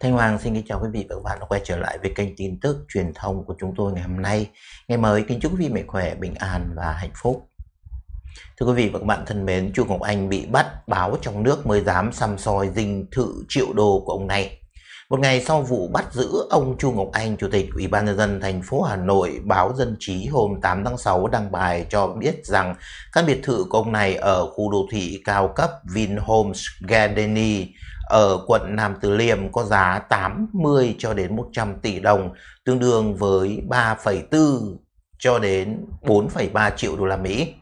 Thanh Hoàng xin kính chào quý vị và các bạn đã quay trở lại với kênh tin tức truyền thông của chúng tôi ngày hôm nay. Ngày mới kính chúc quý vị mạnh khỏe, bình an và hạnh phúc. Thưa quý vị và các bạn thân mến, Chu Ngọc Anh bị bắt báo trong nước mới dám xăm soi dinh thự triệu đô của ông này. Một ngày sau vụ bắt giữ ông Chu Ngọc Anh, Chủ tịch Ủy ban nhân dân thành phố Hà Nội, báo Dân trí hôm 8 tháng 6 đăng bài cho biết rằng căn biệt thự của ông này ở khu đô thị cao cấp Vinhomes Gardenia ở quận Nam Từ Liêm có giá 80 cho đến 100 tỷ đồng, tương đương với 3,4 cho đến 4,3 triệu đô la Mỹ.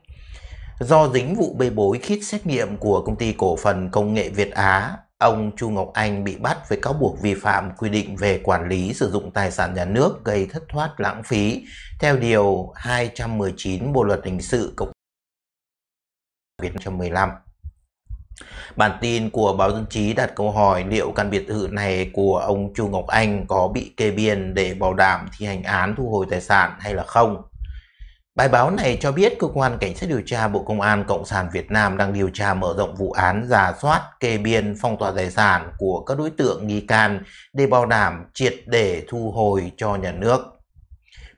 Do dính vụ bê bối kit xét nghiệm của công ty cổ phần công nghệ Việt Á, ông Chu Ngọc Anh bị bắt với cáo buộc vi phạm quy định về quản lý sử dụng tài sản nhà nước gây thất thoát lãng phí theo điều 219 Bộ luật hình sự Cộng Việt 2015. Bản tin của báo dân chí đặt câu hỏi liệu căn biệt thự này của ông Chu Ngọc Anh có bị kê biên để bảo đảm thi hành án thu hồi tài sản hay là không. Bài báo này cho biết cơ quan cảnh sát điều tra Bộ Công an Cộng sản Việt Nam đang điều tra mở rộng vụ án giả soát kê biên phong tỏa tài sản của các đối tượng nghi can để bảo đảm triệt để thu hồi cho nhà nước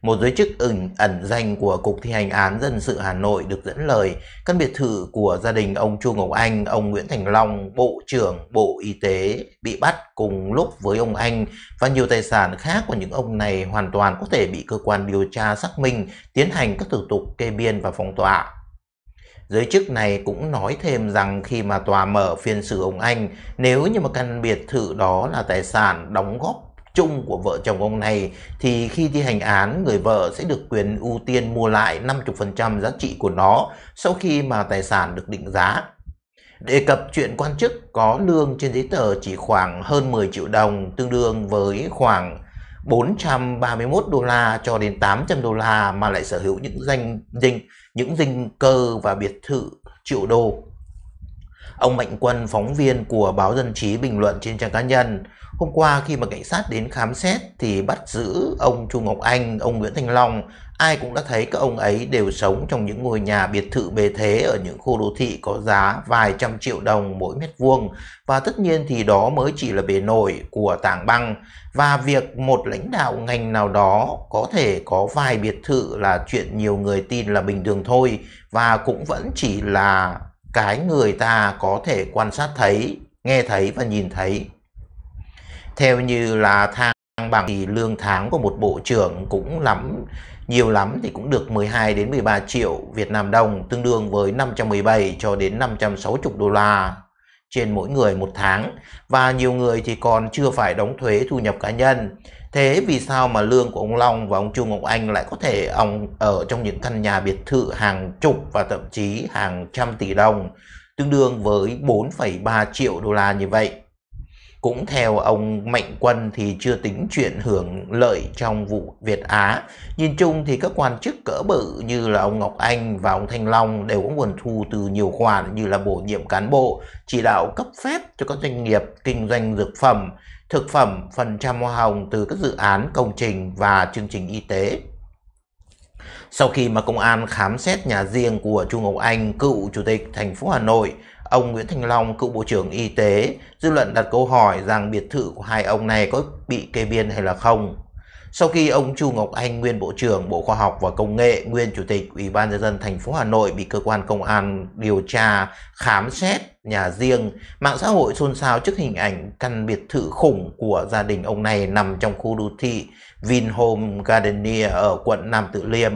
một giới chức ẩn ẩn danh của Cục Thi hành án dân sự Hà Nội được dẫn lời căn biệt thự của gia đình ông Chu Ngọc Anh, ông Nguyễn Thành Long, Bộ trưởng Bộ Y tế bị bắt cùng lúc với ông Anh và nhiều tài sản khác của những ông này hoàn toàn có thể bị cơ quan điều tra xác minh tiến hành các thủ tục kê biên và phong tỏa. Giới chức này cũng nói thêm rằng khi mà tòa mở phiên xử ông Anh, nếu như mà căn biệt thự đó là tài sản đóng góp chung của vợ chồng ông này thì khi thi hành án, người vợ sẽ được quyền ưu tiên mua lại 50% giá trị của nó sau khi mà tài sản được định giá. Đề cập chuyện quan chức có lương trên giấy tờ chỉ khoảng hơn 10 triệu đồng, tương đương với khoảng 431 đô la cho đến 800 đô la mà lại sở hữu những danh dinh những dinh cơ và biệt thự triệu đô Ông Mạnh Quân, phóng viên của báo Dân Trí bình luận trên trang cá nhân, hôm qua khi mà cảnh sát đến khám xét thì bắt giữ ông Chu Ngọc Anh, ông Nguyễn Thanh Long, ai cũng đã thấy các ông ấy đều sống trong những ngôi nhà biệt thự bề thế ở những khu đô thị có giá vài trăm triệu đồng mỗi mét vuông và tất nhiên thì đó mới chỉ là bề nổi của tảng băng và việc một lãnh đạo ngành nào đó có thể có vài biệt thự là chuyện nhiều người tin là bình thường thôi và cũng vẫn chỉ là cái người ta có thể quan sát thấy, nghe thấy và nhìn thấy. Theo như là thang bằng thì lương tháng của một bộ trưởng cũng lắm, nhiều lắm thì cũng được 12 đến 13 triệu Việt Nam đồng tương đương với 517 cho đến 560 đô la trên mỗi người một tháng và nhiều người thì còn chưa phải đóng thuế thu nhập cá nhân Thế vì sao mà lương của ông Long và ông Chu Ngọc Anh lại có thể ông ở trong những căn nhà biệt thự hàng chục và thậm chí hàng trăm tỷ đồng, tương đương với 4,3 triệu đô la như vậy? Cũng theo ông Mạnh Quân thì chưa tính chuyện hưởng lợi trong vụ Việt Á. Nhìn chung thì các quan chức cỡ bự như là ông Ngọc Anh và ông Thanh Long đều có nguồn thu từ nhiều khoản như là bổ nhiệm cán bộ, chỉ đạo cấp phép cho các doanh nghiệp kinh doanh dược phẩm, thực phẩm, phần trăm hoa hồng từ các dự án, công trình và chương trình y tế. Sau khi mà công an khám xét nhà riêng của chu Ngọc Anh, cựu chủ tịch thành phố Hà Nội, ông Nguyễn Thành Long, cựu Bộ trưởng Y tế, dư luận đặt câu hỏi rằng biệt thự của hai ông này có bị kê biên hay là không. Sau khi ông Chu Ngọc Anh, nguyên Bộ trưởng Bộ Khoa học và Công nghệ, nguyên Chủ tịch Ủy ban nhân dân thành phố Hà Nội bị cơ quan công an điều tra, khám xét nhà riêng, mạng xã hội xôn xao trước hình ảnh căn biệt thự khủng của gia đình ông này nằm trong khu đô thị Vinhome Gardenia ở quận Nam Tự Liêm.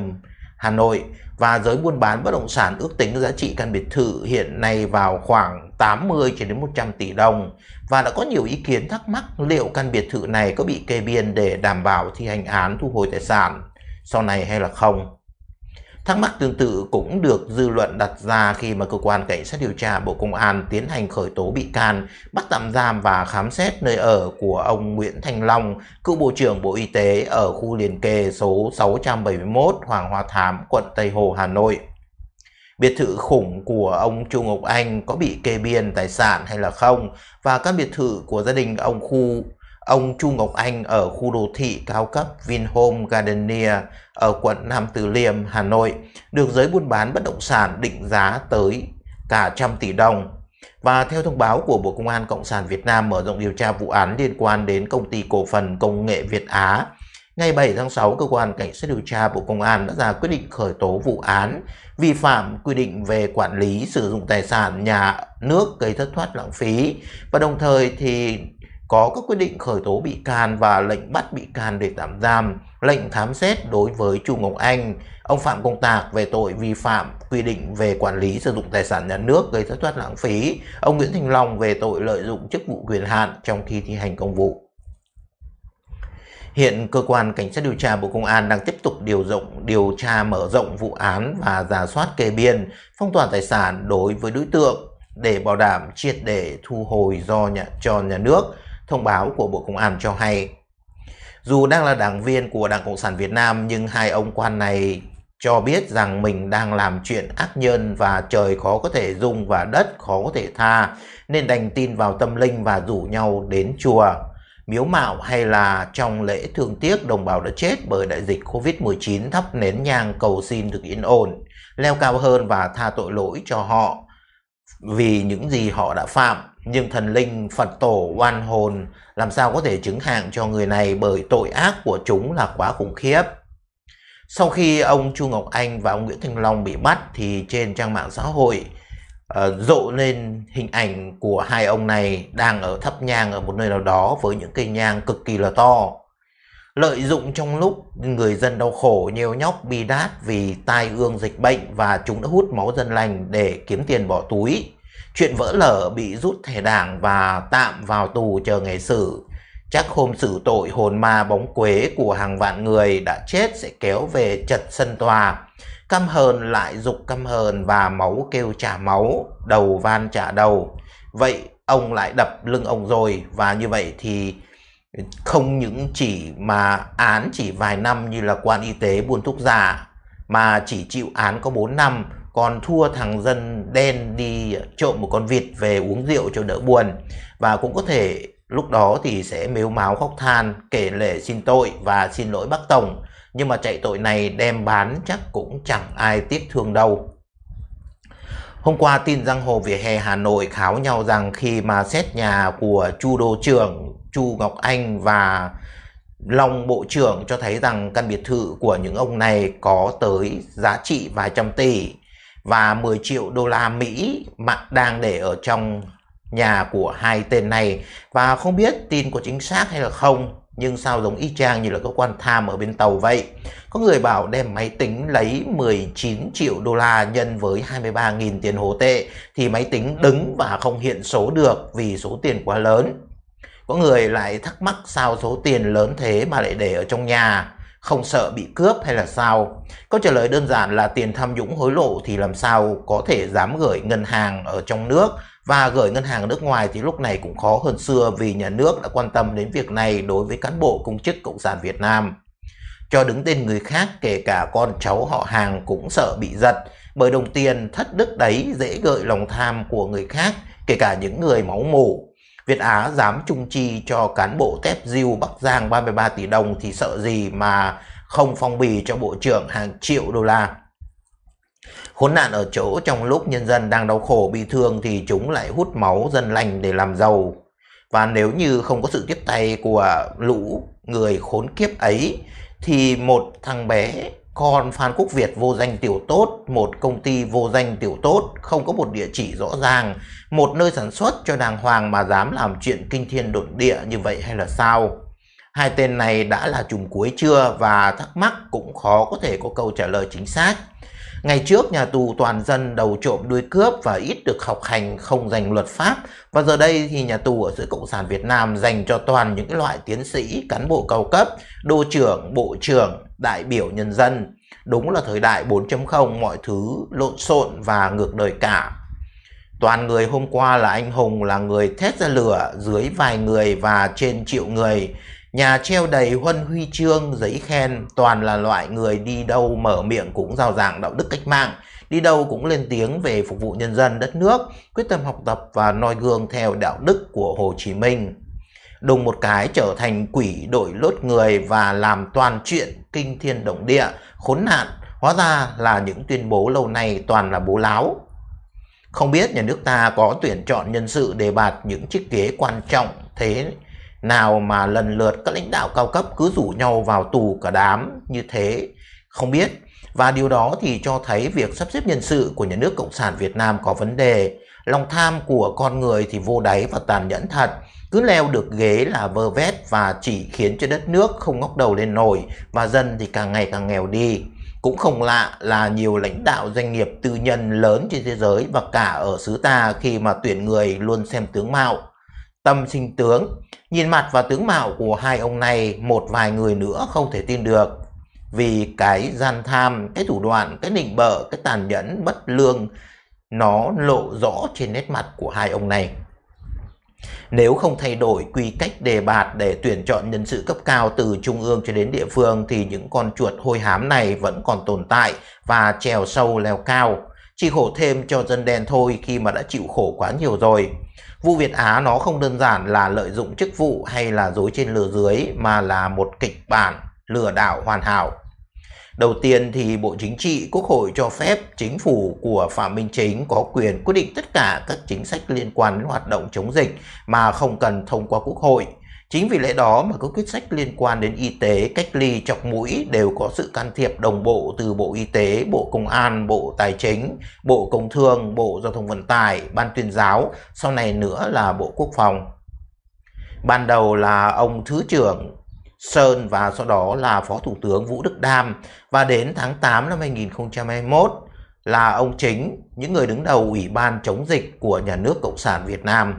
Hà Nội và giới buôn bán bất động sản ước tính giá trị căn biệt thự hiện nay vào khoảng 80 cho đến 100 tỷ đồng và đã có nhiều ý kiến thắc mắc liệu căn biệt thự này có bị kê biên để đảm bảo thi hành án thu hồi tài sản sau này hay là không. Thắc mắc tương tự cũng được dư luận đặt ra khi mà cơ quan cảnh sát điều tra Bộ Công an tiến hành khởi tố bị can, bắt tạm giam và khám xét nơi ở của ông Nguyễn Thành Long, cựu Bộ trưởng Bộ Y tế ở khu liền kề số 671 Hoàng Hoa Thám, quận Tây Hồ, Hà Nội. Biệt thự khủng của ông Chu Ngọc Anh có bị kê biên tài sản hay là không và các biệt thự của gia đình ông Khu Ông Chu Ngọc Anh ở khu đô thị cao cấp Vinhome Gardenia ở quận Nam Từ Liêm, Hà Nội được giới buôn bán bất động sản định giá tới cả trăm tỷ đồng. Và theo thông báo của Bộ Công an Cộng sản Việt Nam mở rộng điều tra vụ án liên quan đến công ty cổ phần công nghệ Việt Á, ngày 7 tháng 6, cơ quan cảnh sát điều tra Bộ Công an đã ra quyết định khởi tố vụ án vi phạm quy định về quản lý sử dụng tài sản nhà nước gây thất thoát lãng phí và đồng thời thì có các quyết định khởi tố bị can và lệnh bắt bị can để tạm giam, lệnh khám xét đối với Chu Ngọc Anh, ông Phạm Công Tạc về tội vi phạm quy định về quản lý sử dụng tài sản nhà nước gây thất thoát lãng phí, ông Nguyễn Thành Long về tội lợi dụng chức vụ quyền hạn trong khi thi hành công vụ. Hiện cơ quan cảnh sát điều tra Bộ Công an đang tiếp tục điều rộng điều tra mở rộng vụ án và giả soát kê biên, phong tỏa tài sản đối với đối tượng để bảo đảm triệt để thu hồi do nhà cho nhà nước Thông báo của Bộ Công an cho hay, dù đang là đảng viên của Đảng Cộng sản Việt Nam nhưng hai ông quan này cho biết rằng mình đang làm chuyện ác nhân và trời khó có thể dung và đất khó có thể tha nên đành tin vào tâm linh và rủ nhau đến chùa miếu mạo hay là trong lễ thương tiếc đồng bào đã chết bởi đại dịch Covid-19 thắp nến nhang cầu xin được yên ổn, leo cao hơn và tha tội lỗi cho họ vì những gì họ đã phạm nhưng thần linh Phật tổ oan hồn làm sao có thể chứng hạng cho người này bởi tội ác của chúng là quá khủng khiếp. Sau khi ông Chu Ngọc Anh và ông Nguyễn Thanh Long bị bắt thì trên trang mạng xã hội uh, rộ lên hình ảnh của hai ông này đang ở thấp nhang ở một nơi nào đó với những cây nhang cực kỳ là to. Lợi dụng trong lúc người dân đau khổ nhiều nhóc bi đát vì tai ương dịch bệnh và chúng đã hút máu dân lành để kiếm tiền bỏ túi Chuyện vỡ lở bị rút thẻ đảng và tạm vào tù chờ ngày xử. Chắc hôm xử tội hồn ma bóng quế của hàng vạn người đã chết sẽ kéo về chật sân tòa. Căm hờn lại dục căm hờn và máu kêu trả máu, đầu van trả đầu. Vậy ông lại đập lưng ông rồi và như vậy thì không những chỉ mà án chỉ vài năm như là quan y tế buôn thuốc giả mà chỉ chịu án có 4 năm còn thua thằng dân đen đi trộm một con vịt về uống rượu cho đỡ buồn và cũng có thể lúc đó thì sẽ mếu máo khóc than kể lể xin tội và xin lỗi bác tổng nhưng mà chạy tội này đem bán chắc cũng chẳng ai tiếc thương đâu hôm qua tin giang hồ vỉa hè hà nội kháo nhau rằng khi mà xét nhà của chu đô trưởng chu ngọc anh và Long Bộ trưởng cho thấy rằng căn biệt thự của những ông này có tới giá trị vài trăm tỷ và 10 triệu đô la Mỹ mặt đang để ở trong nhà của hai tên này và không biết tin có chính xác hay là không nhưng sao giống y chang như là cơ quan tham ở bên tàu vậy. Có người bảo đem máy tính lấy 19 triệu đô la nhân với 23.000 tiền hồ tệ thì máy tính đứng và không hiện số được vì số tiền quá lớn. Có người lại thắc mắc sao số tiền lớn thế mà lại để ở trong nhà không sợ bị cướp hay là sao? Câu trả lời đơn giản là tiền tham nhũng hối lộ thì làm sao có thể dám gửi ngân hàng ở trong nước và gửi ngân hàng ở nước ngoài thì lúc này cũng khó hơn xưa vì nhà nước đã quan tâm đến việc này đối với cán bộ công chức Cộng sản Việt Nam. Cho đứng tên người khác kể cả con cháu họ hàng cũng sợ bị giật bởi đồng tiền thất đức đấy dễ gợi lòng tham của người khác kể cả những người máu mủ Việt Á dám trung chi cho cán bộ tép diêu Bắc Giang 33 tỷ đồng thì sợ gì mà không phong bì cho bộ trưởng hàng triệu đô la. Khốn nạn ở chỗ trong lúc nhân dân đang đau khổ bị thương thì chúng lại hút máu dân lành để làm giàu. Và nếu như không có sự tiếp tay của lũ người khốn kiếp ấy thì một thằng bé còn Phan Quốc Việt vô danh tiểu tốt, một công ty vô danh tiểu tốt, không có một địa chỉ rõ ràng, một nơi sản xuất cho đàng hoàng mà dám làm chuyện kinh thiên đột địa như vậy hay là sao? Hai tên này đã là trùng cuối chưa và thắc mắc cũng khó có thể có câu trả lời chính xác. Ngày trước nhà tù toàn dân đầu trộm đuôi cướp và ít được học hành không dành luật pháp và giờ đây thì nhà tù ở dưới Cộng sản Việt Nam dành cho toàn những loại tiến sĩ, cán bộ cao cấp, đô trưởng, bộ trưởng, đại biểu nhân dân. Đúng là thời đại 4.0 mọi thứ lộn xộn và ngược đời cả. Toàn người hôm qua là anh hùng là người thét ra lửa dưới vài người và trên triệu người Nhà treo đầy huân huy chương, giấy khen, toàn là loại người đi đâu mở miệng cũng rào ràng đạo đức cách mạng, đi đâu cũng lên tiếng về phục vụ nhân dân đất nước, quyết tâm học tập và noi gương theo đạo đức của Hồ Chí Minh. Đùng một cái trở thành quỷ đội lốt người và làm toàn chuyện kinh thiên động địa, khốn nạn, hóa ra là những tuyên bố lâu nay toàn là bố láo. Không biết nhà nước ta có tuyển chọn nhân sự đề bạt những chiếc ghế quan trọng thế nào mà lần lượt các lãnh đạo cao cấp cứ rủ nhau vào tù cả đám như thế không biết và điều đó thì cho thấy việc sắp xếp nhân sự của nhà nước cộng sản Việt Nam có vấn đề lòng tham của con người thì vô đáy và tàn nhẫn thật cứ leo được ghế là vơ vét và chỉ khiến cho đất nước không ngóc đầu lên nổi và dân thì càng ngày càng nghèo đi cũng không lạ là nhiều lãnh đạo doanh nghiệp tư nhân lớn trên thế giới và cả ở xứ ta khi mà tuyển người luôn xem tướng mạo tâm sinh tướng Nhìn mặt và tướng mạo của hai ông này một vài người nữa không thể tin được. Vì cái gian tham, cái thủ đoạn, cái nịnh bợ, cái tàn nhẫn, bất lương nó lộ rõ trên nét mặt của hai ông này. Nếu không thay đổi quy cách đề bạt để tuyển chọn nhân sự cấp cao từ trung ương cho đến địa phương thì những con chuột hôi hám này vẫn còn tồn tại và trèo sâu leo cao. Chỉ khổ thêm cho dân đen thôi khi mà đã chịu khổ quá nhiều rồi. Vụ Việt Á nó không đơn giản là lợi dụng chức vụ hay là dối trên lừa dưới mà là một kịch bản lừa đảo hoàn hảo. Đầu tiên thì Bộ Chính trị Quốc hội cho phép chính phủ của Phạm Minh Chính có quyền quyết định tất cả các chính sách liên quan đến hoạt động chống dịch mà không cần thông qua Quốc hội. Chính vì lẽ đó mà các quyết sách liên quan đến y tế, cách ly, chọc mũi đều có sự can thiệp đồng bộ từ Bộ Y tế, Bộ Công an, Bộ Tài chính, Bộ Công Thương, Bộ Giao thông Vận tải, Ban tuyên giáo, sau này nữa là Bộ Quốc phòng. Ban đầu là ông Thứ trưởng Sơn và sau đó là Phó Thủ tướng Vũ Đức Đam và đến tháng 8 năm 2021 là ông chính, những người đứng đầu Ủy ban chống dịch của nhà nước Cộng sản Việt Nam.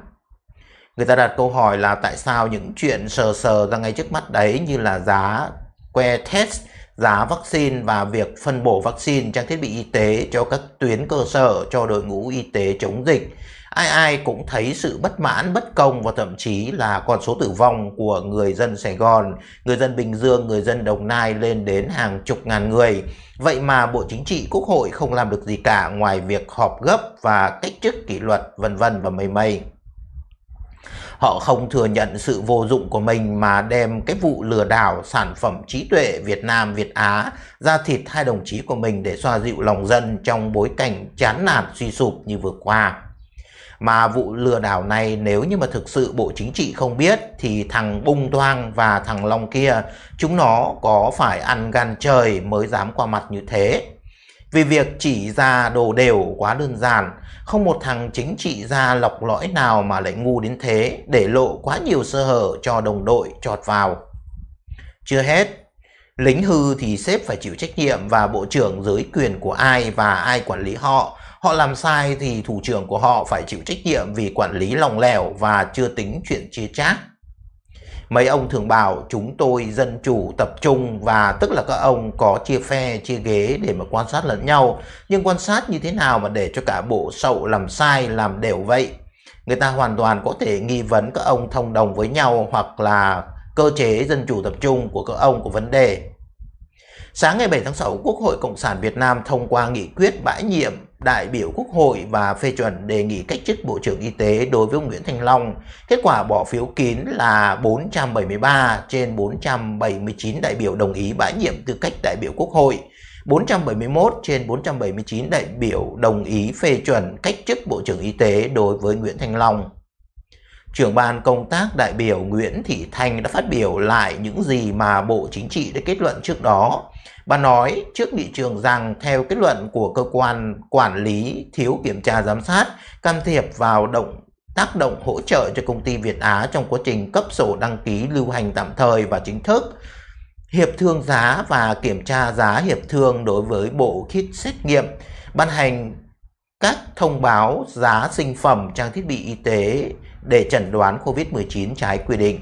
Người ta đặt câu hỏi là tại sao những chuyện sờ sờ ra ngay trước mắt đấy như là giá que test, giá vaccine và việc phân bổ vaccine trang thiết bị y tế cho các tuyến cơ sở cho đội ngũ y tế chống dịch. Ai ai cũng thấy sự bất mãn, bất công và thậm chí là con số tử vong của người dân Sài Gòn, người dân Bình Dương, người dân Đồng Nai lên đến hàng chục ngàn người. Vậy mà Bộ Chính trị Quốc hội không làm được gì cả ngoài việc họp gấp và cách chức kỷ luật vân vân và mây mây. Họ không thừa nhận sự vô dụng của mình mà đem cái vụ lừa đảo sản phẩm trí tuệ Việt Nam Việt Á ra thịt hai đồng chí của mình để xoa dịu lòng dân trong bối cảnh chán nản suy sụp như vừa qua. Mà vụ lừa đảo này nếu như mà thực sự Bộ Chính trị không biết thì thằng Bung Toang và thằng Long kia chúng nó có phải ăn gan trời mới dám qua mặt như thế. Vì việc chỉ ra đồ đều quá đơn giản, không một thằng chính trị gia lọc lõi nào mà lại ngu đến thế để lộ quá nhiều sơ hở cho đồng đội trọt vào. Chưa hết, lính hư thì sếp phải chịu trách nhiệm và bộ trưởng dưới quyền của ai và ai quản lý họ. Họ làm sai thì thủ trưởng của họ phải chịu trách nhiệm vì quản lý lòng lẻo và chưa tính chuyện chia chác mấy ông thường bảo chúng tôi dân chủ tập trung và tức là các ông có chia phe chia ghế để mà quan sát lẫn nhau nhưng quan sát như thế nào mà để cho cả bộ sậu làm sai làm đều vậy người ta hoàn toàn có thể nghi vấn các ông thông đồng với nhau hoặc là cơ chế dân chủ tập trung của các ông của vấn đề Sáng ngày 7 tháng 6, Quốc hội Cộng sản Việt Nam thông qua nghị quyết bãi nhiệm đại biểu Quốc hội và phê chuẩn đề nghị cách chức Bộ trưởng Y tế đối với ông Nguyễn Thành Long. Kết quả bỏ phiếu kín là 473 trên 479 đại biểu đồng ý bãi nhiệm tư cách đại biểu Quốc hội. 471 trên 479 đại biểu đồng ý phê chuẩn cách chức Bộ trưởng Y tế đối với Nguyễn Thành Long trưởng ban công tác đại biểu Nguyễn Thị Thanh đã phát biểu lại những gì mà Bộ Chính trị đã kết luận trước đó. Bà nói trước nghị trường rằng theo kết luận của cơ quan quản lý thiếu kiểm tra giám sát can thiệp vào động tác động hỗ trợ cho công ty Việt Á trong quá trình cấp sổ đăng ký lưu hành tạm thời và chính thức. Hiệp thương giá và kiểm tra giá hiệp thương đối với bộ kit xét nghiệm, ban hành các thông báo giá sinh phẩm trang thiết bị y tế để chẩn đoán COVID-19 trái quy định.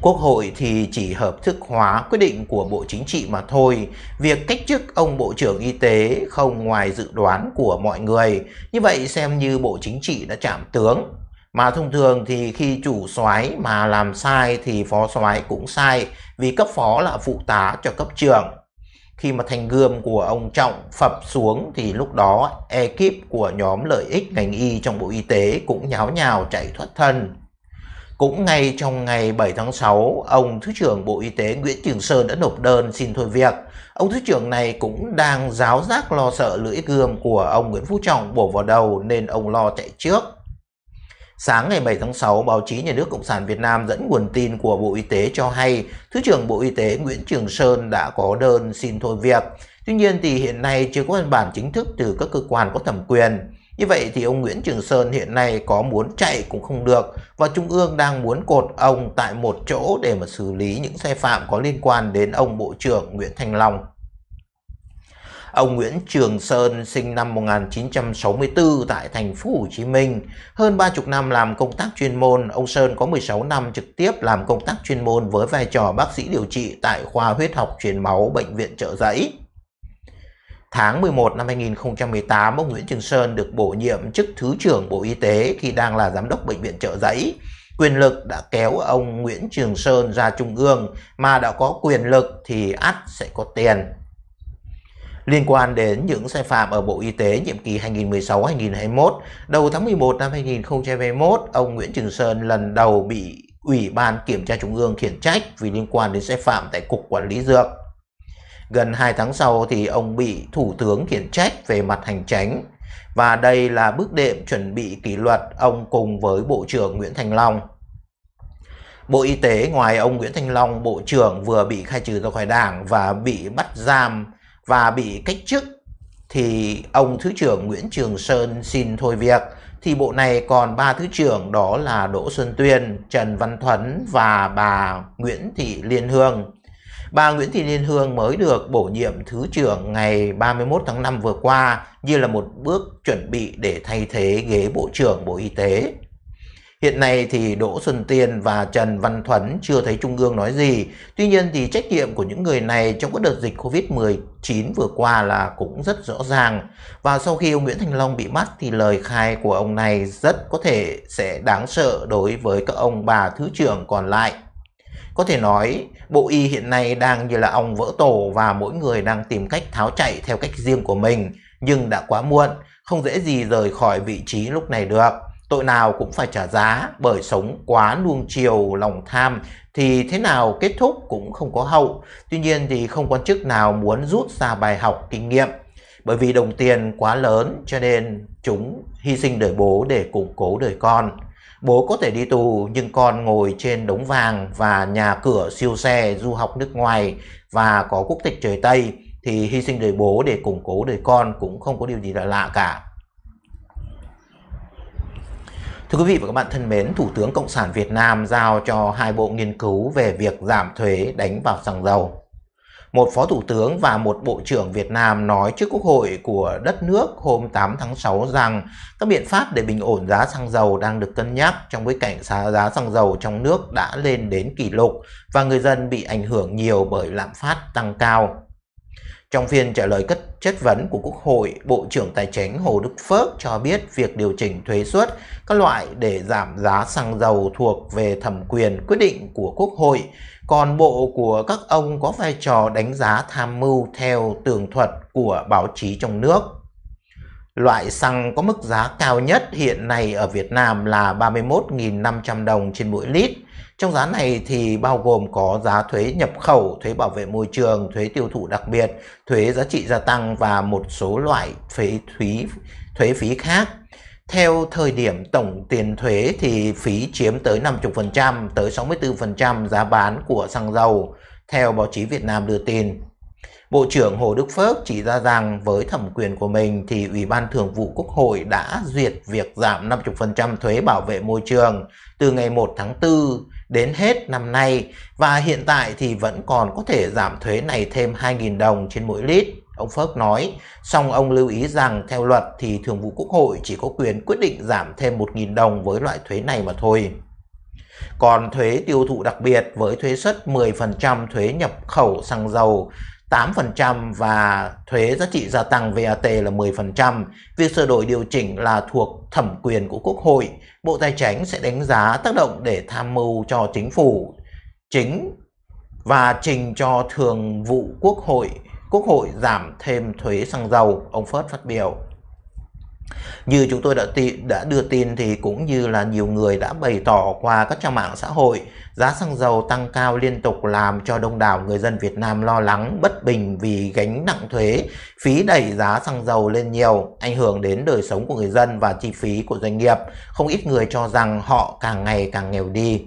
Quốc hội thì chỉ hợp thức hóa quyết định của Bộ Chính trị mà thôi. Việc cách chức ông Bộ trưởng Y tế không ngoài dự đoán của mọi người. Như vậy xem như Bộ Chính trị đã chạm tướng. Mà thông thường thì khi chủ soái mà làm sai thì phó soái cũng sai vì cấp phó là phụ tá cho cấp trưởng khi mà thanh gươm của ông Trọng phập xuống thì lúc đó ekip của nhóm lợi ích ngành y trong Bộ Y tế cũng nháo nhào chạy thoát thân. Cũng ngay trong ngày 7 tháng 6, ông Thứ trưởng Bộ Y tế Nguyễn Trường Sơn đã nộp đơn xin thôi việc. Ông Thứ trưởng này cũng đang giáo giác lo sợ lưỡi gươm của ông Nguyễn Phú Trọng bổ vào đầu nên ông lo chạy trước. Sáng ngày 7 tháng 6, báo chí Nhà nước Cộng sản Việt Nam dẫn nguồn tin của Bộ Y tế cho hay Thứ trưởng Bộ Y tế Nguyễn Trường Sơn đã có đơn xin thôi việc. Tuy nhiên thì hiện nay chưa có văn bản chính thức từ các cơ quan có thẩm quyền. Như vậy thì ông Nguyễn Trường Sơn hiện nay có muốn chạy cũng không được và Trung ương đang muốn cột ông tại một chỗ để mà xử lý những sai phạm có liên quan đến ông Bộ trưởng Nguyễn Thành Long. Ông Nguyễn Trường Sơn sinh năm 1964 tại thành phố Hồ Chí Minh. Hơn 30 năm làm công tác chuyên môn, ông Sơn có 16 năm trực tiếp làm công tác chuyên môn với vai trò bác sĩ điều trị tại khoa huyết học truyền máu bệnh viện Trợ Giấy. Tháng 11 năm 2018, ông Nguyễn Trường Sơn được bổ nhiệm chức Thứ trưởng Bộ Y tế khi đang là giám đốc bệnh viện Trợ Giấy quyền lực đã kéo ông Nguyễn Trường Sơn ra trung ương mà đã có quyền lực thì ắt sẽ có tiền liên quan đến những sai phạm ở Bộ Y tế nhiệm kỳ 2016-2021. Đầu tháng 11 năm 2021, ông Nguyễn Trường Sơn lần đầu bị Ủy ban Kiểm tra Trung ương khiển trách vì liên quan đến sai phạm tại Cục Quản lý Dược. Gần 2 tháng sau thì ông bị Thủ tướng khiển trách về mặt hành tránh và đây là bước đệm chuẩn bị kỷ luật ông cùng với Bộ trưởng Nguyễn Thành Long. Bộ Y tế ngoài ông Nguyễn Thanh Long, Bộ trưởng vừa bị khai trừ ra khỏi đảng và bị bắt giam và bị cách chức thì ông Thứ trưởng Nguyễn Trường Sơn xin thôi việc. Thì bộ này còn ba Thứ trưởng đó là Đỗ Xuân Tuyên, Trần Văn Thuấn và bà Nguyễn Thị Liên Hương. Bà Nguyễn Thị Liên Hương mới được bổ nhiệm Thứ trưởng ngày 31 tháng 5 vừa qua như là một bước chuẩn bị để thay thế ghế Bộ trưởng Bộ Y tế. Hiện nay thì Đỗ Xuân Tiên và Trần Văn Thuấn chưa thấy Trung ương nói gì. Tuy nhiên thì trách nhiệm của những người này trong các đợt dịch Covid-19 vừa qua là cũng rất rõ ràng. Và sau khi ông Nguyễn Thành Long bị bắt thì lời khai của ông này rất có thể sẽ đáng sợ đối với các ông bà thứ trưởng còn lại. Có thể nói, Bộ Y hiện nay đang như là ông vỡ tổ và mỗi người đang tìm cách tháo chạy theo cách riêng của mình, nhưng đã quá muộn, không dễ gì rời khỏi vị trí lúc này được tội nào cũng phải trả giá bởi sống quá nuông chiều lòng tham thì thế nào kết thúc cũng không có hậu. Tuy nhiên thì không quan chức nào muốn rút ra bài học kinh nghiệm bởi vì đồng tiền quá lớn cho nên chúng hy sinh đời bố để củng cố đời con. Bố có thể đi tù nhưng con ngồi trên đống vàng và nhà cửa siêu xe du học nước ngoài và có quốc tịch trời Tây thì hy sinh đời bố để củng cố đời con cũng không có điều gì là lạ cả. Thưa quý vị và các bạn thân mến, Thủ tướng Cộng sản Việt Nam giao cho hai bộ nghiên cứu về việc giảm thuế đánh vào xăng dầu. Một phó thủ tướng và một bộ trưởng Việt Nam nói trước Quốc hội của đất nước hôm 8 tháng 6 rằng các biện pháp để bình ổn giá xăng dầu đang được cân nhắc trong bối cảnh giá xăng dầu trong nước đã lên đến kỷ lục và người dân bị ảnh hưởng nhiều bởi lạm phát tăng cao. Trong phiên trả lời cất chất vấn của Quốc hội, Bộ trưởng Tài chính Hồ Đức Phước cho biết việc điều chỉnh thuế suất các loại để giảm giá xăng dầu thuộc về thẩm quyền quyết định của Quốc hội, còn bộ của các ông có vai trò đánh giá tham mưu theo tường thuật của báo chí trong nước. Loại xăng có mức giá cao nhất hiện nay ở Việt Nam là 31.500 đồng trên mỗi lít, trong giá này thì bao gồm có giá thuế nhập khẩu, thuế bảo vệ môi trường, thuế tiêu thụ đặc biệt, thuế giá trị gia tăng và một số loại thuế phí, thuế phí khác. Theo thời điểm tổng tiền thuế thì phí chiếm tới 50% tới 64% giá bán của xăng dầu, theo báo chí Việt Nam đưa tin. Bộ trưởng Hồ Đức Phước chỉ ra rằng với thẩm quyền của mình thì Ủy ban Thường vụ Quốc hội đã duyệt việc giảm 50% thuế bảo vệ môi trường từ ngày 1 tháng 4 đến hết năm nay và hiện tại thì vẫn còn có thể giảm thuế này thêm 2.000 đồng trên mỗi lít. Ông Phước nói, song ông lưu ý rằng theo luật thì Thường vụ Quốc hội chỉ có quyền quyết định giảm thêm 1.000 đồng với loại thuế này mà thôi. Còn thuế tiêu thụ đặc biệt với thuế suất 10% thuế nhập khẩu xăng dầu 8% và thuế giá trị gia tăng VAT là 10%. Việc sửa đổi điều chỉnh là thuộc thẩm quyền của Quốc hội. Bộ Tài chính sẽ đánh giá tác động để tham mưu cho chính phủ chính và trình cho thường vụ Quốc hội Quốc hội giảm thêm thuế xăng dầu, ông Phớt phát biểu. Như chúng tôi đã, đã đưa tin thì cũng như là nhiều người đã bày tỏ qua các trang mạng xã hội, giá xăng dầu tăng cao liên tục làm cho đông đảo người dân Việt Nam lo lắng, bất bình vì gánh nặng thuế, phí đẩy giá xăng dầu lên nhiều, ảnh hưởng đến đời sống của người dân và chi phí của doanh nghiệp. Không ít người cho rằng họ càng ngày càng nghèo đi,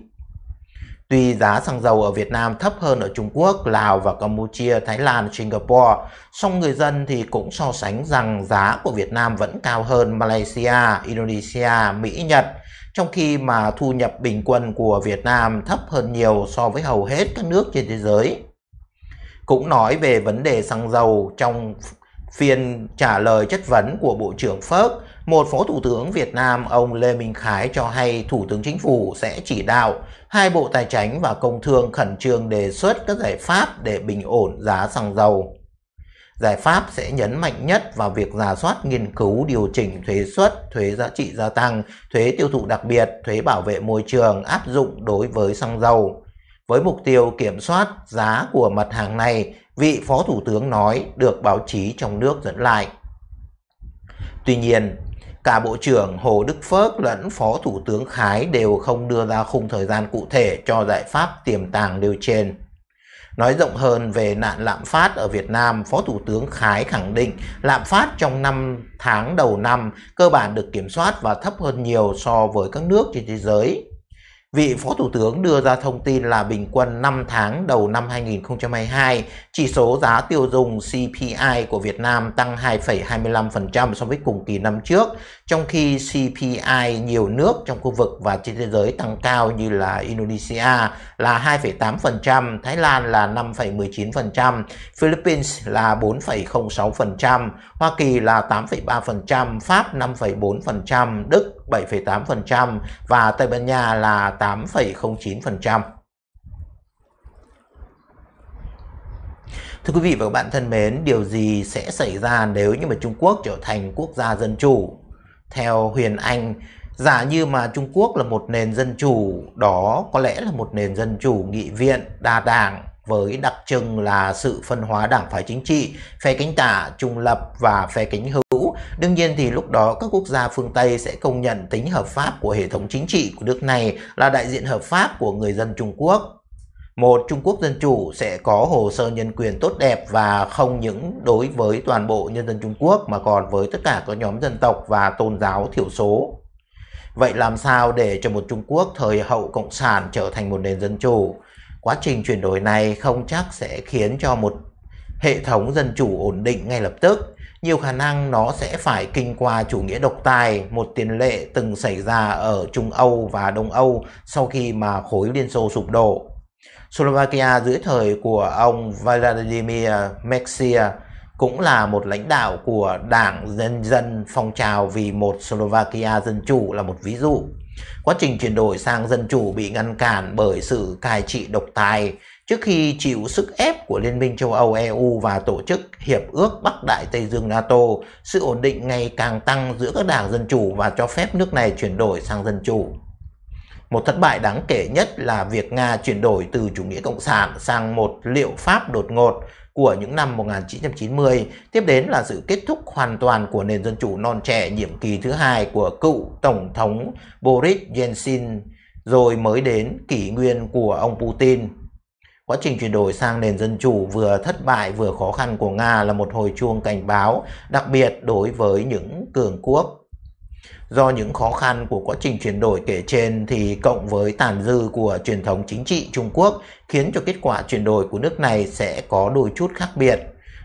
Tuy giá xăng dầu ở Việt Nam thấp hơn ở Trung Quốc, Lào và Campuchia, Thái Lan, Singapore, song người dân thì cũng so sánh rằng giá của Việt Nam vẫn cao hơn Malaysia, Indonesia, Mỹ, Nhật, trong khi mà thu nhập bình quân của Việt Nam thấp hơn nhiều so với hầu hết các nước trên thế giới. Cũng nói về vấn đề xăng dầu trong phiên trả lời chất vấn của Bộ trưởng Phớt, một Phó Thủ tướng Việt Nam ông Lê Minh Khái cho hay Thủ tướng Chính phủ sẽ chỉ đạo hai Bộ Tài chính và Công Thương khẩn trương đề xuất các giải pháp để bình ổn giá xăng dầu. Giải pháp sẽ nhấn mạnh nhất vào việc giả soát nghiên cứu điều chỉnh thuế suất, thuế giá trị gia tăng, thuế tiêu thụ đặc biệt, thuế bảo vệ môi trường áp dụng đối với xăng dầu. Với mục tiêu kiểm soát giá của mặt hàng này, vị Phó Thủ tướng nói được báo chí trong nước dẫn lại. Tuy nhiên, Cả Bộ trưởng Hồ Đức Phước lẫn Phó Thủ tướng Khái đều không đưa ra khung thời gian cụ thể cho giải pháp tiềm tàng nêu trên. Nói rộng hơn về nạn lạm phát ở Việt Nam, Phó Thủ tướng Khái khẳng định lạm phát trong năm tháng đầu năm cơ bản được kiểm soát và thấp hơn nhiều so với các nước trên thế giới. Vị Phó Thủ tướng đưa ra thông tin là bình quân 5 tháng đầu năm 2022, chỉ số giá tiêu dùng CPI của Việt Nam tăng 2,25% so với cùng kỳ năm trước, trong khi CPI nhiều nước trong khu vực và trên thế giới tăng cao như là Indonesia là 2,8%, Thái Lan là 5,19%, Philippines là 4,06%, Hoa Kỳ là 8,3%, Pháp 5,4%, Đức 7,8% và Tây Ban Nha là 8,09%. Thưa quý vị và các bạn thân mến, điều gì sẽ xảy ra nếu như mà Trung Quốc trở thành quốc gia dân chủ? Theo Huyền Anh, giả như mà Trung Quốc là một nền dân chủ, đó có lẽ là một nền dân chủ nghị viện đa đảng với đặc trưng là sự phân hóa đảng phái chính trị, phe cánh tả, trung lập và phe cánh hữu. Đương nhiên thì lúc đó các quốc gia phương Tây sẽ công nhận tính hợp pháp của hệ thống chính trị của nước này là đại diện hợp pháp của người dân Trung Quốc. Một Trung Quốc dân chủ sẽ có hồ sơ nhân quyền tốt đẹp và không những đối với toàn bộ nhân dân Trung Quốc mà còn với tất cả các nhóm dân tộc và tôn giáo thiểu số. Vậy làm sao để cho một Trung Quốc thời hậu Cộng sản trở thành một nền dân chủ? Quá trình chuyển đổi này không chắc sẽ khiến cho một hệ thống dân chủ ổn định ngay lập tức. Nhiều khả năng nó sẽ phải kinh qua chủ nghĩa độc tài, một tiền lệ từng xảy ra ở Trung Âu và Đông Âu sau khi mà khối Liên Xô sụp đổ. Slovakia dưới thời của ông Vladimir Mexia cũng là một lãnh đạo của Đảng Dân Dân phong trào vì một Slovakia dân chủ là một ví dụ. Quá trình chuyển đổi sang dân chủ bị ngăn cản bởi sự cai trị độc tài trước khi chịu sức ép của Liên minh châu Âu EU và Tổ chức Hiệp ước Bắc Đại Tây Dương NATO, sự ổn định ngày càng tăng giữa các đảng dân chủ và cho phép nước này chuyển đổi sang dân chủ. Một thất bại đáng kể nhất là việc Nga chuyển đổi từ chủ nghĩa cộng sản sang một liệu pháp đột ngột của những năm 1990, tiếp đến là sự kết thúc hoàn toàn của nền dân chủ non trẻ nhiệm kỳ thứ hai của cựu Tổng thống Boris Yeltsin, rồi mới đến kỷ nguyên của ông Putin. Quá trình chuyển đổi sang nền dân chủ vừa thất bại vừa khó khăn của Nga là một hồi chuông cảnh báo, đặc biệt đối với những cường quốc Do những khó khăn của quá trình chuyển đổi kể trên thì cộng với tàn dư của truyền thống chính trị Trung Quốc khiến cho kết quả chuyển đổi của nước này sẽ có đôi chút khác biệt.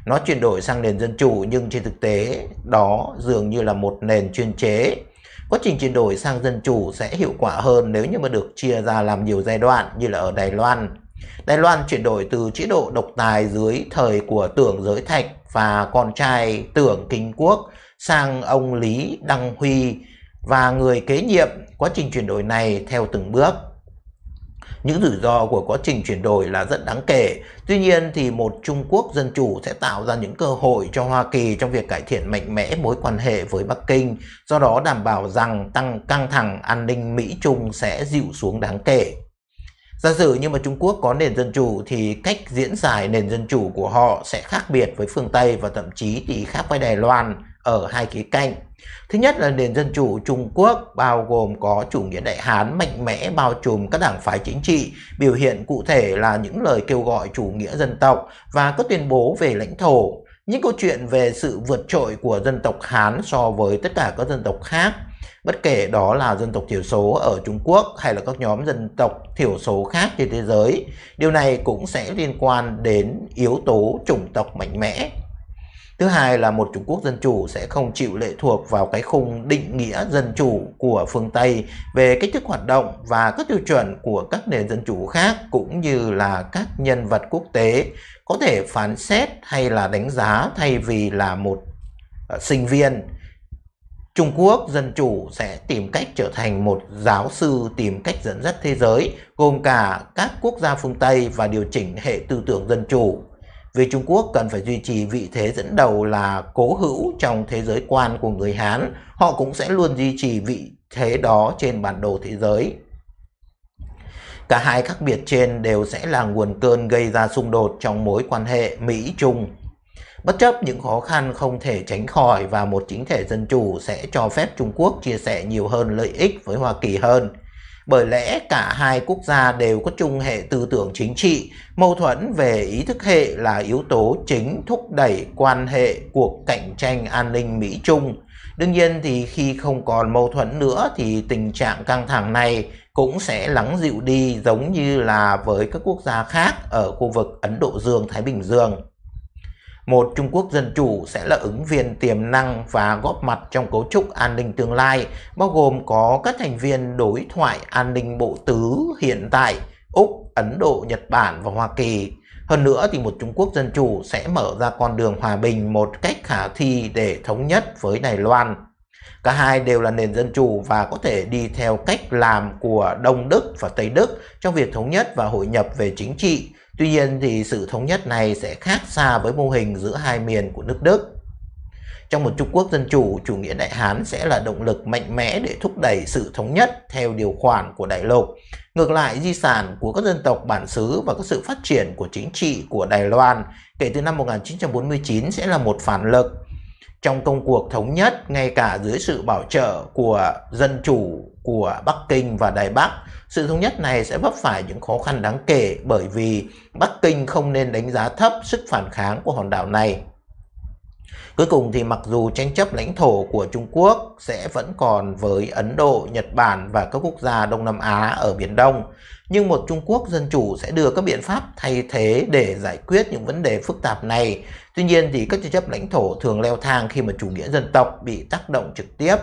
Nó chuyển đổi sang nền dân chủ nhưng trên thực tế đó dường như là một nền chuyên chế. Quá trình chuyển đổi sang dân chủ sẽ hiệu quả hơn nếu như mà được chia ra làm nhiều giai đoạn như là ở Đài Loan. Đài Loan chuyển đổi từ chế độ độc tài dưới thời của tưởng giới thạch và con trai tưởng kinh quốc sang ông Lý Đăng Huy và người kế nhiệm quá trình chuyển đổi này theo từng bước. Những rủi ro của quá trình chuyển đổi là rất đáng kể. Tuy nhiên thì một Trung Quốc dân chủ sẽ tạo ra những cơ hội cho Hoa Kỳ trong việc cải thiện mạnh mẽ mối quan hệ với Bắc Kinh, do đó đảm bảo rằng tăng căng thẳng an ninh Mỹ-Trung sẽ dịu xuống đáng kể. Giả sử như mà Trung Quốc có nền dân chủ thì cách diễn giải nền dân chủ của họ sẽ khác biệt với phương Tây và thậm chí thì khác với Đài Loan, ở hai khía cạnh. Thứ nhất là nền dân chủ Trung Quốc bao gồm có chủ nghĩa đại Hán mạnh mẽ bao trùm các đảng phái chính trị, biểu hiện cụ thể là những lời kêu gọi chủ nghĩa dân tộc và các tuyên bố về lãnh thổ. Những câu chuyện về sự vượt trội của dân tộc Hán so với tất cả các dân tộc khác bất kể đó là dân tộc thiểu số ở Trung Quốc hay là các nhóm dân tộc thiểu số khác trên thế giới. Điều này cũng sẽ liên quan đến yếu tố chủng tộc mạnh mẽ Thứ hai là một Trung Quốc dân chủ sẽ không chịu lệ thuộc vào cái khung định nghĩa dân chủ của phương Tây về cách thức hoạt động và các tiêu chuẩn của các nền dân chủ khác cũng như là các nhân vật quốc tế có thể phán xét hay là đánh giá thay vì là một ờ, sinh viên. Trung Quốc dân chủ sẽ tìm cách trở thành một giáo sư tìm cách dẫn dắt thế giới, gồm cả các quốc gia phương Tây và điều chỉnh hệ tư tưởng dân chủ vì Trung Quốc cần phải duy trì vị thế dẫn đầu là cố hữu trong thế giới quan của người Hán, họ cũng sẽ luôn duy trì vị thế đó trên bản đồ thế giới. Cả hai khác biệt trên đều sẽ là nguồn cơn gây ra xung đột trong mối quan hệ Mỹ-Trung. Bất chấp những khó khăn không thể tránh khỏi và một chính thể dân chủ sẽ cho phép Trung Quốc chia sẻ nhiều hơn lợi ích với Hoa Kỳ hơn – bởi lẽ cả hai quốc gia đều có chung hệ tư tưởng chính trị, mâu thuẫn về ý thức hệ là yếu tố chính thúc đẩy quan hệ cuộc cạnh tranh an ninh Mỹ-Trung. Đương nhiên thì khi không còn mâu thuẫn nữa thì tình trạng căng thẳng này cũng sẽ lắng dịu đi giống như là với các quốc gia khác ở khu vực Ấn Độ Dương-Thái Bình Dương một Trung Quốc Dân Chủ sẽ là ứng viên tiềm năng và góp mặt trong cấu trúc an ninh tương lai, bao gồm có các thành viên đối thoại an ninh bộ tứ hiện tại, Úc, Ấn Độ, Nhật Bản và Hoa Kỳ. Hơn nữa thì một Trung Quốc Dân Chủ sẽ mở ra con đường hòa bình một cách khả thi để thống nhất với Đài Loan. Cả hai đều là nền dân chủ và có thể đi theo cách làm của Đông Đức và Tây Đức trong việc thống nhất và hội nhập về chính trị, Tuy nhiên thì sự thống nhất này sẽ khác xa với mô hình giữa hai miền của nước Đức. Trong một Trung Quốc dân chủ, chủ nghĩa Đại Hán sẽ là động lực mạnh mẽ để thúc đẩy sự thống nhất theo điều khoản của Đại Lục. Ngược lại, di sản của các dân tộc bản xứ và các sự phát triển của chính trị của Đài Loan kể từ năm 1949 sẽ là một phản lực trong công cuộc thống nhất ngay cả dưới sự bảo trợ của dân chủ của Bắc Kinh và Đài Bắc. Sự thống nhất này sẽ vấp phải những khó khăn đáng kể bởi vì Bắc Kinh không nên đánh giá thấp sức phản kháng của hòn đảo này. Cuối cùng thì mặc dù tranh chấp lãnh thổ của Trung Quốc sẽ vẫn còn với Ấn Độ, Nhật Bản và các quốc gia Đông Nam Á ở Biển Đông, nhưng một Trung Quốc dân chủ sẽ đưa các biện pháp thay thế để giải quyết những vấn đề phức tạp này Tuy nhiên thì các tranh chấp lãnh thổ thường leo thang khi mà chủ nghĩa dân tộc bị tác động trực tiếp.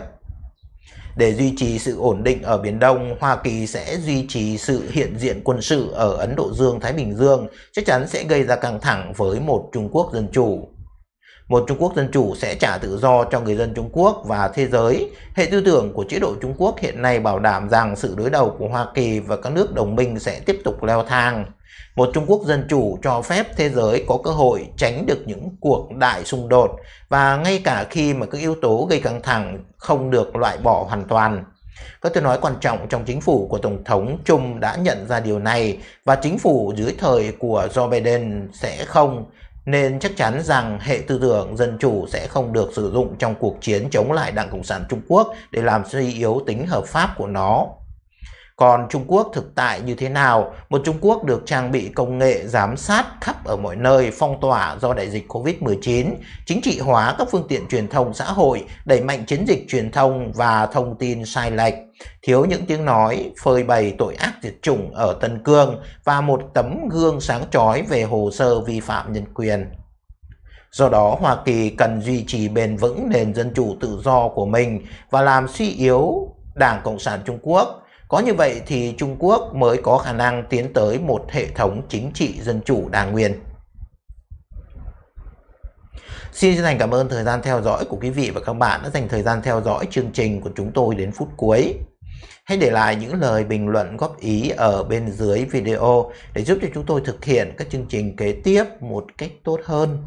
Để duy trì sự ổn định ở Biển Đông, Hoa Kỳ sẽ duy trì sự hiện diện quân sự ở Ấn Độ Dương, Thái Bình Dương, chắc chắn sẽ gây ra căng thẳng với một Trung Quốc dân chủ. Một Trung Quốc dân chủ sẽ trả tự do cho người dân Trung Quốc và thế giới. Hệ tư tưởng của chế độ Trung Quốc hiện nay bảo đảm rằng sự đối đầu của Hoa Kỳ và các nước đồng minh sẽ tiếp tục leo thang. Một Trung Quốc dân chủ cho phép thế giới có cơ hội tránh được những cuộc đại xung đột và ngay cả khi mà các yếu tố gây căng thẳng không được loại bỏ hoàn toàn. Các tiếng nói quan trọng trong chính phủ của Tổng thống Trung đã nhận ra điều này và chính phủ dưới thời của Joe Biden sẽ không nên chắc chắn rằng hệ tư tưởng dân chủ sẽ không được sử dụng trong cuộc chiến chống lại Đảng Cộng sản Trung Quốc để làm suy yếu tính hợp pháp của nó. Còn Trung Quốc thực tại như thế nào? Một Trung Quốc được trang bị công nghệ giám sát khắp ở mọi nơi phong tỏa do đại dịch COVID-19, chính trị hóa các phương tiện truyền thông xã hội, đẩy mạnh chiến dịch truyền thông và thông tin sai lệch, thiếu những tiếng nói phơi bày tội ác diệt chủng ở Tân Cương và một tấm gương sáng chói về hồ sơ vi phạm nhân quyền. Do đó, Hoa Kỳ cần duy trì bền vững nền dân chủ tự do của mình và làm suy yếu Đảng Cộng sản Trung Quốc có như vậy thì Trung Quốc mới có khả năng tiến tới một hệ thống chính trị dân chủ đa nguyên. Xin chân thành cảm ơn thời gian theo dõi của quý vị và các bạn đã dành thời gian theo dõi chương trình của chúng tôi đến phút cuối. Hãy để lại những lời bình luận góp ý ở bên dưới video để giúp cho chúng tôi thực hiện các chương trình kế tiếp một cách tốt hơn.